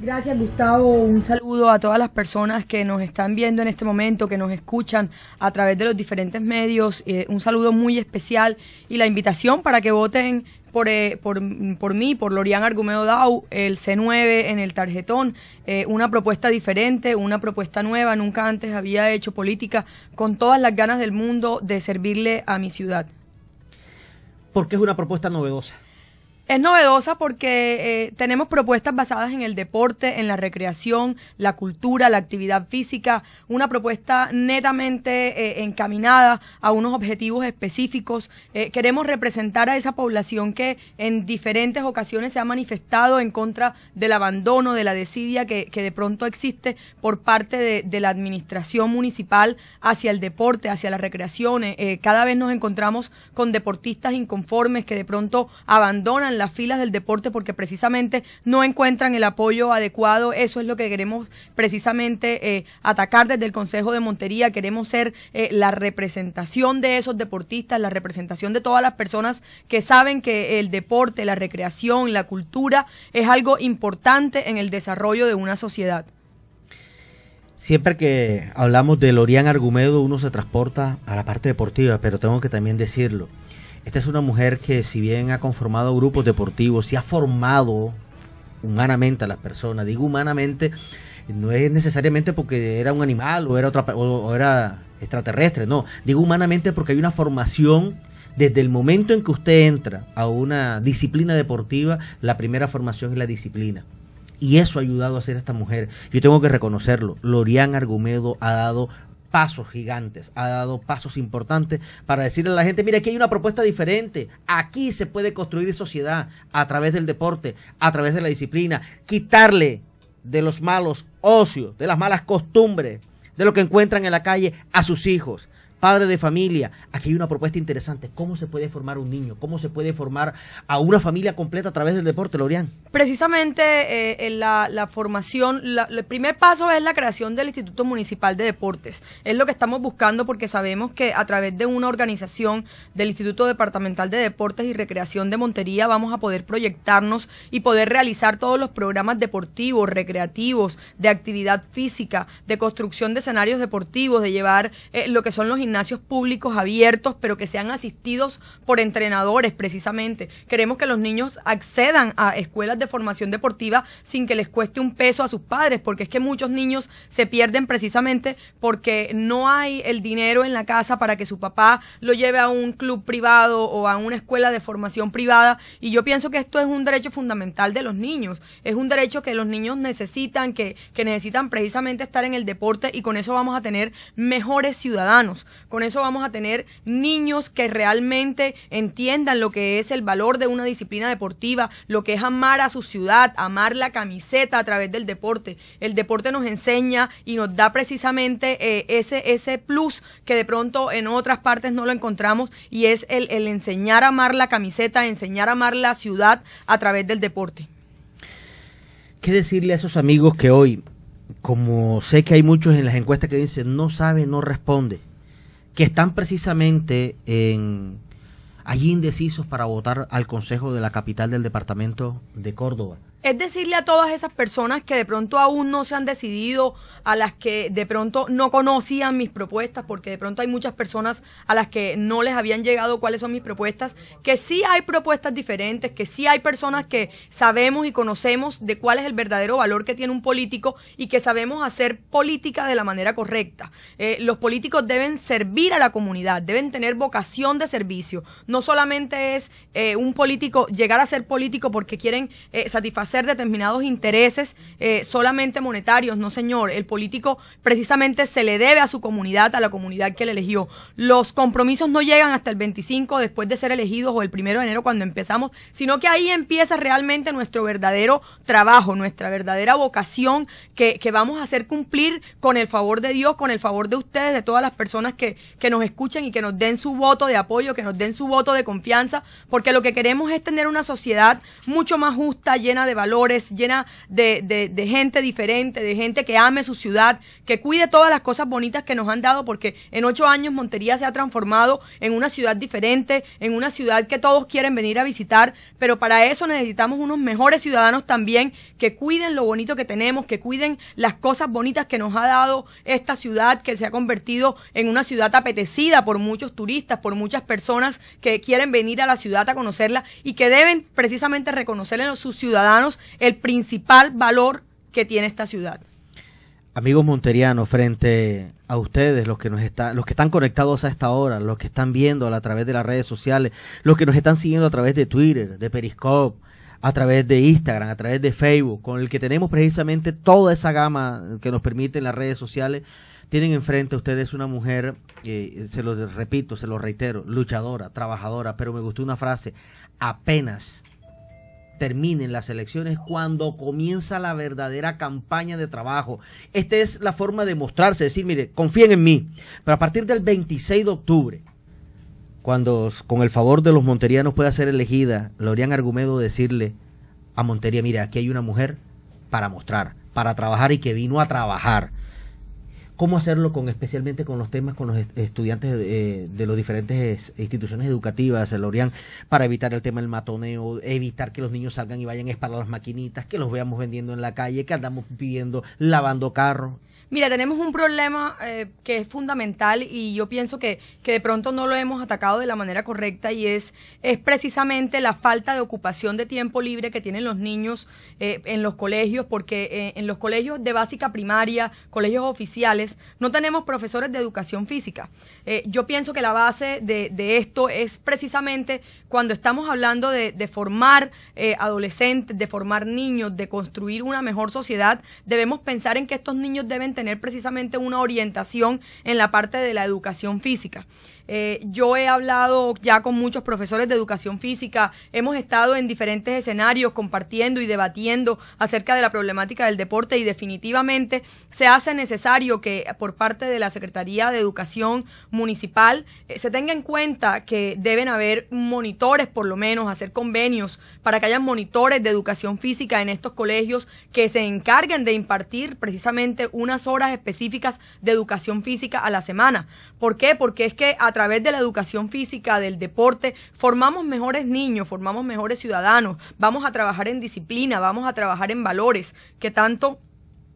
Gracias Gustavo, un saludo a todas las personas que nos están viendo en este momento, que nos escuchan a través de los diferentes medios, eh, un saludo muy especial y la invitación para que voten por, eh, por, por, mí, por Lorian Argumedo Dau, el C9 en el tarjetón, eh, una propuesta diferente, una propuesta nueva, nunca antes había hecho política con todas las ganas del mundo de servirle a mi ciudad. Porque es una propuesta novedosa es novedosa porque eh, tenemos propuestas basadas en el deporte, en la recreación, la cultura, la actividad física, una propuesta netamente eh, encaminada a unos objetivos específicos. Eh, queremos representar a esa población que en diferentes ocasiones se ha manifestado en contra del abandono, de la desidia que, de pronto existe por parte de, de, la administración municipal hacia el deporte, hacia las recreaciones. cada vez nos encontramos con deportistas inconformes que de pronto abandonan las filas del deporte porque precisamente no encuentran el apoyo adecuado. Eso es lo que queremos precisamente eh, atacar desde el Consejo de Montería. Queremos ser eh, la representación de esos deportistas, la representación de todas las personas que saben que el deporte, la recreación, la cultura es algo importante en el desarrollo de una sociedad. Siempre que hablamos de Lorian Argumedo, uno se transporta a la parte deportiva, pero tengo que también decirlo. Esta es una mujer que si bien ha conformado grupos deportivos, si ha formado humanamente a las personas, digo humanamente, no es necesariamente porque era un animal o era otra o, o era extraterrestre, no, digo humanamente porque hay una formación desde el momento en que usted entra a una disciplina deportiva, la primera formación es la disciplina. Y eso ha ayudado a ser esta mujer. Yo tengo que reconocerlo. Lorian Argumedo ha dado pasos gigantes, ha dado pasos importantes para decirle a la gente, mira, aquí hay una propuesta diferente, aquí se puede construir sociedad a través del deporte, a través de la disciplina, quitarle de los malos ocios, de las malas costumbres, de lo que encuentran en la calle a sus hijos, padre de familia, aquí hay una propuesta interesante. ¿Cómo se puede formar un niño? ¿Cómo se puede formar a una familia completa a través del deporte, Lorian? Precisamente en eh, eh, la, formación, el primer paso es la creación del Instituto Municipal de Deportes. Es lo que estamos buscando porque sabemos que a través de una organización del Instituto Departamental de Deportes y Recreación de Montería vamos a poder proyectarnos y poder realizar todos los programas deportivos, recreativos, de actividad física, de construcción de escenarios deportivos, de llevar eh, lo que son los gimnasios públicos abiertos, pero que sean asistidos por entrenadores precisamente. Queremos que los niños accedan a escuelas de formación deportiva sin que les cueste un peso a sus padres, porque es que muchos niños se pierden precisamente porque no hay el dinero en la casa para que su papá lo lleve a un club privado o a una escuela de formación privada. Y yo pienso que esto es un derecho fundamental de los niños. Es un derecho que los niños necesitan, que, que necesitan precisamente estar en el deporte y con eso vamos a tener mejores ciudadanos. Con eso vamos a tener niños que realmente entiendan lo que es el valor de una disciplina deportiva, lo que es amar a su ciudad, amar la camiseta a través del deporte. El deporte nos enseña y nos da precisamente eh, ese, ese plus que de pronto en otras partes no lo encontramos y es el enseñar a amar la camiseta, enseñar a amar la ciudad a través del deporte. ¿Qué decirle a esos amigos que hoy, como sé que hay muchos en las encuestas que dicen no sabe, no responde, que están precisamente en, allí indecisos para votar al Consejo de la capital del departamento de Córdoba. Es decirle a todas esas personas que de pronto aún no se han decidido, a las que de pronto no conocían mis propuestas, porque de pronto hay muchas personas a las que no les habían llegado cuáles son mis propuestas, que sí hay propuestas diferentes, que sí hay personas que sabemos y conocemos de cuál es el verdadero valor que tiene un político y que sabemos hacer política de la manera correcta. Eh, los políticos deben servir a la comunidad, deben tener vocación de servicio. No solamente es eh, un político llegar a ser político porque quieren eh, satisfacer hacer determinados intereses eh, solamente monetarios, no señor. El político precisamente se le debe a su comunidad, a la comunidad que le eligió. Los compromisos no llegan hasta el 25 después de ser elegidos o el primero de enero cuando empezamos, sino que ahí empieza realmente nuestro verdadero trabajo, nuestra verdadera vocación que, que vamos a hacer cumplir con el favor de Dios, con el favor de ustedes, de todas las personas que, que nos escuchen y que nos den su voto de apoyo, que nos den su voto de confianza, porque lo que queremos es tener una sociedad mucho más justa, llena de valores, llena de, gente diferente, de gente que ame su ciudad, que cuide todas las cosas bonitas que nos han dado, porque en ocho años Montería se ha transformado en una ciudad diferente, en una ciudad que todos quieren venir a visitar, pero para eso necesitamos unos mejores ciudadanos también que cuiden lo bonito que tenemos, que cuiden las cosas bonitas que nos ha dado esta ciudad, que se ha convertido en una ciudad apetecida por muchos turistas, por muchas personas que quieren venir a la ciudad a conocerla y que deben precisamente reconocerle a sus ciudadanos el principal valor que tiene esta ciudad. Amigos monterianos, frente a ustedes, los que, nos los que están conectados a esta hora, los que están viendo a través de las redes sociales, los que nos están siguiendo a través de Twitter, de Periscope, a través de Instagram, a través de Facebook, con el que tenemos precisamente toda esa gama que nos permiten las redes sociales, tienen enfrente a ustedes una mujer, que eh, se lo repito, se lo reitero, luchadora, trabajadora, pero me gustó una frase, apenas terminen las elecciones cuando comienza la verdadera campaña de trabajo. Esta es la forma de mostrarse, decir, mire, confíen en mí. Pero a partir del 26 de octubre, cuando con el favor de los monterianos pueda ser elegida, Lorian Argumedo decirle a Montería, mire, aquí hay una mujer para mostrar, para trabajar y que vino a trabajar cómo hacerlo con especialmente con los temas con los estudiantes de, las diferentes instituciones educativas, el Orián, para evitar el tema del matoneo, evitar que los niños salgan y vayan a las maquinitas, que los veamos vendiendo en la calle, que andamos pidiendo, lavando carros Mira, tenemos un problema eh, que es fundamental y yo pienso que, de pronto no lo hemos atacado de la manera correcta y es, es precisamente la falta de ocupación de tiempo libre que tienen los niños eh, en los colegios, porque eh, en los colegios de básica primaria, colegios oficiales, no tenemos profesores de educación física. yo pienso que la base de, de, esto es precisamente cuando estamos hablando de, de formar adolescentes, de formar niños, de construir una mejor sociedad, debemos pensar en que estos niños deben tener precisamente una orientación en la parte de la educación física. Eh, yo he hablado ya con muchos profesores de educación física, hemos estado en diferentes escenarios compartiendo y debatiendo acerca de la problemática del deporte y definitivamente se hace necesario que por parte de la Secretaría de Educación Municipal eh, se tenga en cuenta que deben haber monitores, por lo menos, hacer convenios para que haya monitores de educación física en estos colegios que se encarguen de impartir precisamente unas horas específicas de educación física a la semana. ¿Por qué? Porque es que a través de la educación física, del deporte, formamos mejores niños, formamos mejores ciudadanos, vamos a trabajar en disciplina, vamos a trabajar en valores que tanto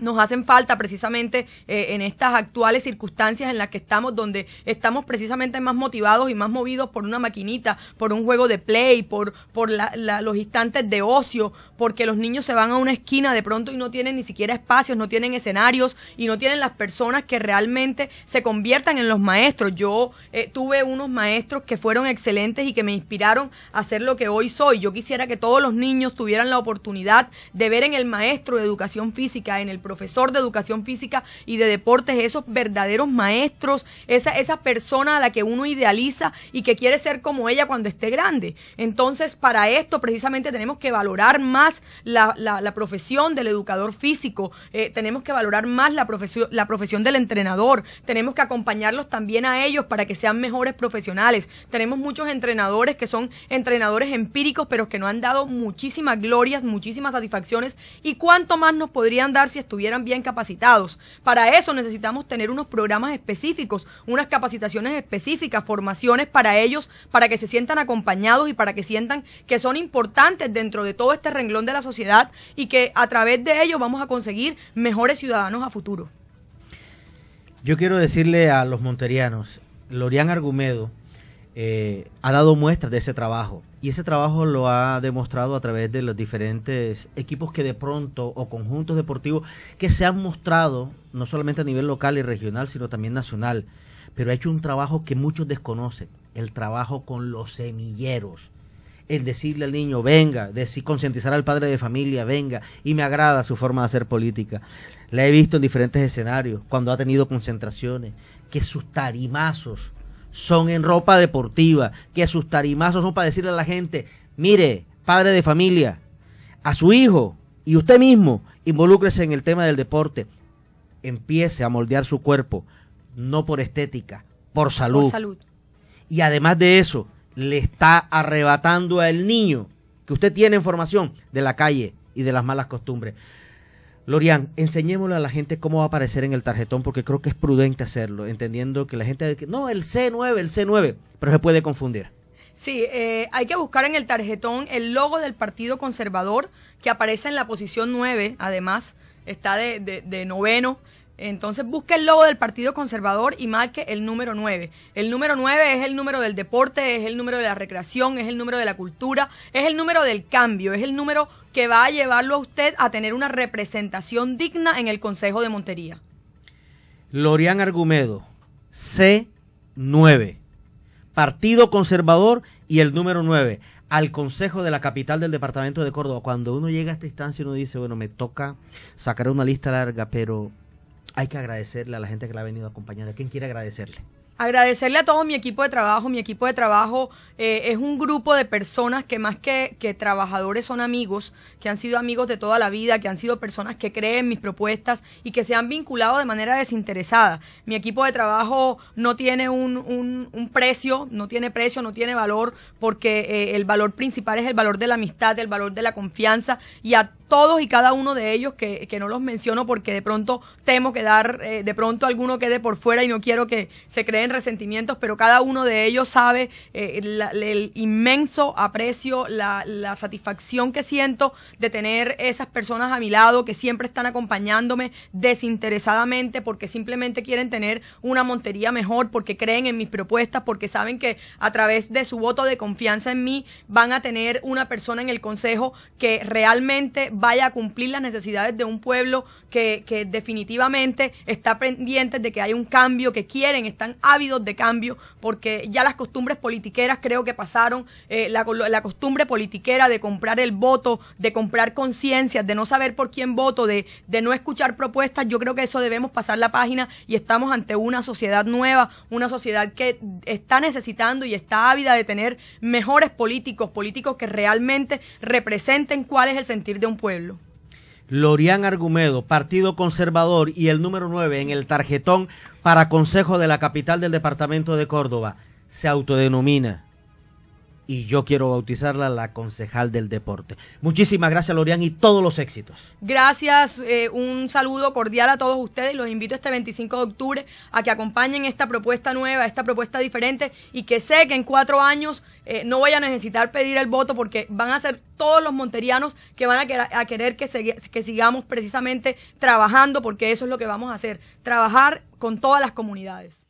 nos hacen falta precisamente eh, en estas actuales circunstancias en las que estamos, donde estamos precisamente más motivados y más movidos por una maquinita, por un juego de play, por, por los instantes de ocio, porque los niños se van a una esquina de pronto y no tienen ni siquiera espacios, no tienen escenarios y no tienen las personas que realmente se conviertan en los maestros. Yo eh, tuve unos maestros que fueron excelentes y que me inspiraron a ser lo que hoy soy. Yo quisiera que todos los niños tuvieran la oportunidad de ver en el maestro de educación física, en el profesor de educación física y de deportes, esos verdaderos maestros, esa, persona a la que uno idealiza y que quiere ser como ella cuando esté grande. Entonces, para esto precisamente tenemos que valorar más la, profesión del educador físico, eh, tenemos que valorar más la, profesión, la profesión del entrenador, tenemos que acompañarlos también a ellos para que sean mejores profesionales. Tenemos muchos entrenadores que son entrenadores empíricos, pero que no han dado muchísimas glorias, muchísimas satisfacciones y cuánto más nos podrían dar si estuvieran estuvieran bien capacitados. Para eso necesitamos tener unos programas específicos, unas capacitaciones específicas, formaciones para ellos, para que se sientan acompañados y para que sientan que son importantes dentro de todo este renglón de la sociedad y que a través de ellos vamos a conseguir mejores ciudadanos a futuro. Yo quiero decirle a los monterianos, Lorian Argumedo eh, ha dado muestras de ese trabajo y ese trabajo lo ha demostrado a través de los diferentes equipos que de pronto o conjuntos deportivos que se han mostrado, no solamente a nivel local y regional, sino también nacional. Pero ha hecho un trabajo que muchos desconocen, el trabajo con los semilleros el decirle al niño, venga, decir, concientizar al padre de familia, venga, y me agrada su forma de hacer política. La he visto en diferentes escenarios, cuando ha tenido concentraciones, que sus tarimazos son en ropa deportiva, que sus tarimazos son para decirle a la gente, mire, padre de familia, a su hijo y usted mismo, involúcrese en el tema del deporte, empiece a moldear su cuerpo, no por estética, por salud. Por salud. Y además de eso, le está arrebatando al niño que usted tiene en formación de la calle y de las malas costumbres. Lorian, enseñémosle a la gente cómo va a aparecer en el tarjetón, porque creo que es prudente hacerlo, entendiendo que la gente. No, el C9, el C9, pero se puede confundir. Sí, eh, hay que buscar en el tarjetón el logo del Partido Conservador, que aparece en la posición 9, además, está de, de, de noveno. Entonces busque el logo del Partido Conservador y marque el número 9. El número 9 es el número del deporte, es el número de la recreación, es el número de la cultura, es el número del cambio, es el número que va a llevarlo a usted a tener una representación digna en el Consejo de Montería. Lorian Argumedo, C9. Partido Conservador y el número 9 al Consejo de la capital del departamento de Córdoba. Cuando uno llega a esta instancia, uno dice, bueno, me toca sacar una lista larga, pero hay que agradecerle a la gente que la ha venido acompañando. ¿Quién quiere agradecerle? agradecerle a todo mi equipo de trabajo. Mi equipo de trabajo eh, es un grupo de personas que más que, trabajadores son amigos, que han sido amigos de toda la vida, que han sido personas que creen mis propuestas y que se han vinculado de manera desinteresada. Mi equipo de trabajo no tiene un, precio, no tiene precio, no tiene valor, porque eh, el valor principal es el valor de la amistad, el valor de la confianza y a todos y cada uno de ellos que, que, no los menciono porque de pronto temo que dar eh, de pronto alguno quede por fuera y no quiero que se creen resentimientos, pero cada uno de ellos sabe eh, el inmenso aprecio, la, la, satisfacción que siento de tener esas personas a mi lado que siempre están acompañándome desinteresadamente porque simplemente quieren tener una montería mejor, porque creen en mis propuestas, porque saben que a través de su voto de confianza en mí van a tener una persona en el consejo que realmente vaya a cumplir las necesidades de un pueblo que, definitivamente está pendiente de que hay un cambio, que quieren, están ávidos de cambio, porque ya las costumbres politiqueras creo que pasaron, eh, la, costumbre politiquera de comprar el voto, de comprar conciencias, de no saber por quién voto, de, de no escuchar propuestas, yo creo que eso debemos pasar la página y estamos ante una sociedad nueva, una sociedad que está necesitando y está ávida de tener mejores políticos, políticos que realmente representen cuál es el sentir de un pueblo pueblo. Lorian Argumedo, Partido Conservador y el número 9 en el tarjetón para Consejo de la capital del Departamento de Córdoba, se autodenomina y yo quiero bautizarla la concejal del deporte. Muchísimas gracias, Lorian, y todos los éxitos. Gracias, eh, un saludo cordial a todos ustedes. Los invito este 25 de octubre a que acompañen esta propuesta nueva, esta propuesta diferente, y que sé que en cuatro años eh, no voy a necesitar pedir el voto porque van a ser todos los monterianos que van a, querer que sigamos precisamente trabajando, porque eso es lo que vamos a hacer, trabajar con todas las comunidades.